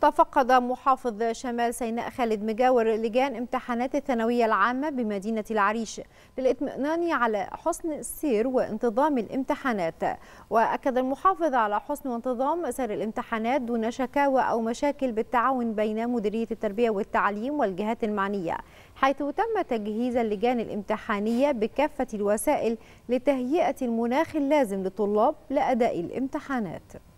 تفقد محافظ شمال سيناء خالد مجاور لجان امتحانات الثانوية العامة بمدينة العريش للاطمئنان على حسن السير وانتظام الامتحانات وأكد المحافظ على حسن وانتظام سير الامتحانات دون شكاوى أو مشاكل بالتعاون بين مديرية التربية والتعليم والجهات المعنية حيث تم تجهيز اللجان الامتحانية بكافة الوسائل لتهيئة المناخ اللازم للطلاب لأداء الامتحانات